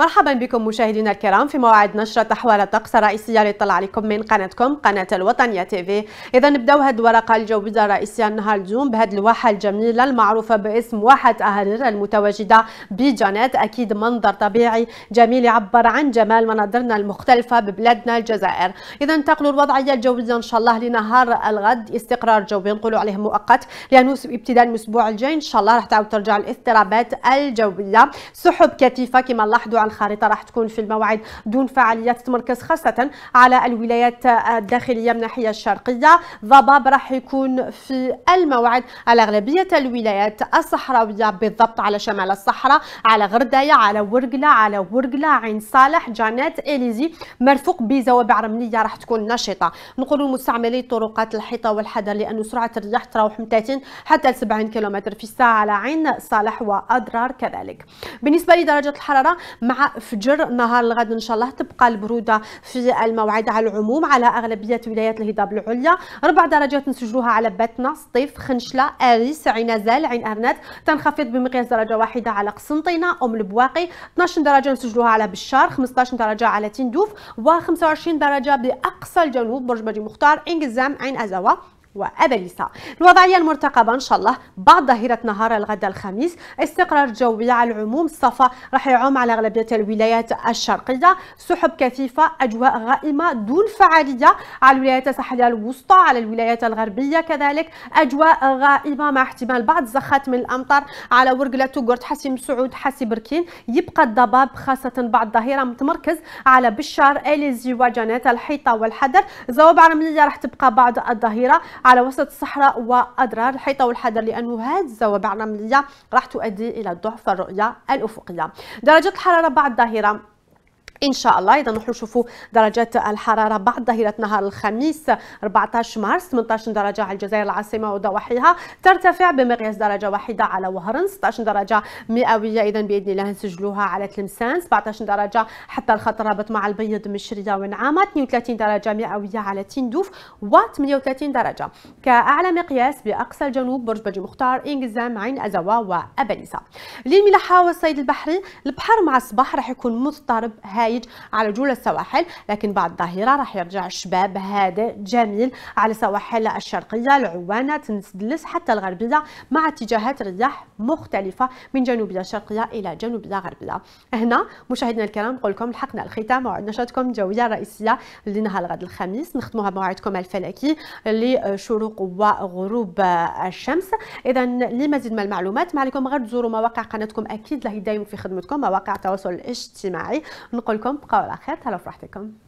مرحبا بكم مشاهدينا الكرام في موعد نشرة أحوال الطقس الرئيسية اللي طلع لكم من قناتكم قناة الوطنية تيفي إذا نبداو هاد الورقة الجوية الرئيسية نهار اليوم بهاد الواحة الجميلة المعروفة باسم واحة أهرير المتواجدة بجنات أكيد منظر طبيعي جميل يعبر عن جمال مناظرنا المختلفة ببلادنا الجزائر إذا انتقلوا الوضعية الجوية إن شاء الله لنهار الغد استقرار جوي نقولوا عليه مؤقت لأنه ابتداء الأسبوع الجاي إن شاء الله راح تعاود ترجع الاضطرابات الجوية سحب كثيفة كما لاحظوا الخارطة راح تكون في الموعد دون فعاليات تتمركز خاصة على الولايات الداخلية من الناحية الشرقية ضباب راح يكون في الموعد على أغلبية الولايات الصحراوية بالضبط على شمال الصحراء على غرداية على ورقلة على ورقلة عين صالح جانات إليزي مرفوق بزوابع رملية راح تكون نشطة نقولوا مستعملي طرقات الحيطة والحذر لأن سرعة الرياح تراوح من 30 حتى 70 كيلومتر في الساعة على عين صالح وأضرار كذلك بالنسبة لدرجة الحرارة مع فجر نهار الغد ان شاء الله تبقى البروده في الموعد على العموم على اغلبيه ولايات الهضاب العليا ربع درجات نسجلوها على باتنا سطيف خنشله اريس زال عين ارنات تنخفض بمقياس درجه واحده على قسنطينه ام البواقي 12 درجه نسجلوها على بشار 15 درجه على تندوف و 25 درجه باقصى الجنوب برج بادي مختار انجزام عين ازاوه وأبريسا الوضعية المرتقبة إن شاء الله بعد ظهيرة نهار الغد الخميس استقرار جوي على العموم الصفا راح يعم على أغلبية الولايات الشرقية سحب كثيفة أجواء غائمة دون فعالية على الولايات الساحلية الوسطى على الولايات الغربية كذلك أجواء غائمة مع احتمال بعض الزخات من الأمطار على ورقلة توغورت حسيم سعود حسي بركين يبقى الضباب خاصة بعد الظهيرة متمركز على بشار إليزي وجنات الحيطة والحدر زواب رملية راح تبقى بعد الظهيرة على وسط الصحراء واضرار الحيطه والحذر لانه هذه الزوابع الرمليه راح تؤدي الى ضعف الرؤيه الافقيه درجه الحراره بعد الظهيره ان شاء الله اذا نروحوا نشوفوا درجات الحراره بعد ظهيره نهار الخميس 14 مارس 18 درجه على الجزائر العاصمه وضواحيها ترتفع بمقياس درجه واحده على وهران 16 درجه مئويه اذا باذن الله نسجلوها على تلمسان 17 درجه حتى الخط رابط مع البيض مشريه ونعامه 32 درجه مئويه على تندوف و 38 درجه كاعلى مقياس باقصى الجنوب برج بجي مختار انجزام عين ازوا وابنيسه للملاحه والصيد البحري البحر مع الصباح راح يكون مضطرب هاي الخليج على جول السواحل لكن بعد الظهيرة راح يرجع الشباب هادئ جميل على سواحل الشرقية العوانة تنسدلس حتى الغربية مع اتجاهات رياح مختلفة من جنوبية الشرقية إلى جنوبية غربية هنا مشاهدينا الكرام نقول لكم لحقنا الختام وعد نشاطكم الجوية الرئيسية لنهار غد الخميس نختموها بموعدكم الفلكي لشروق وغروب الشمس إذا لمزيد من المعلومات ما عليكم غير تزوروا مواقع قناتكم أكيد راهي دائما في خدمتكم مواقع التواصل الاجتماعي نقول لكم بقاو على خير تهلا في راحتكم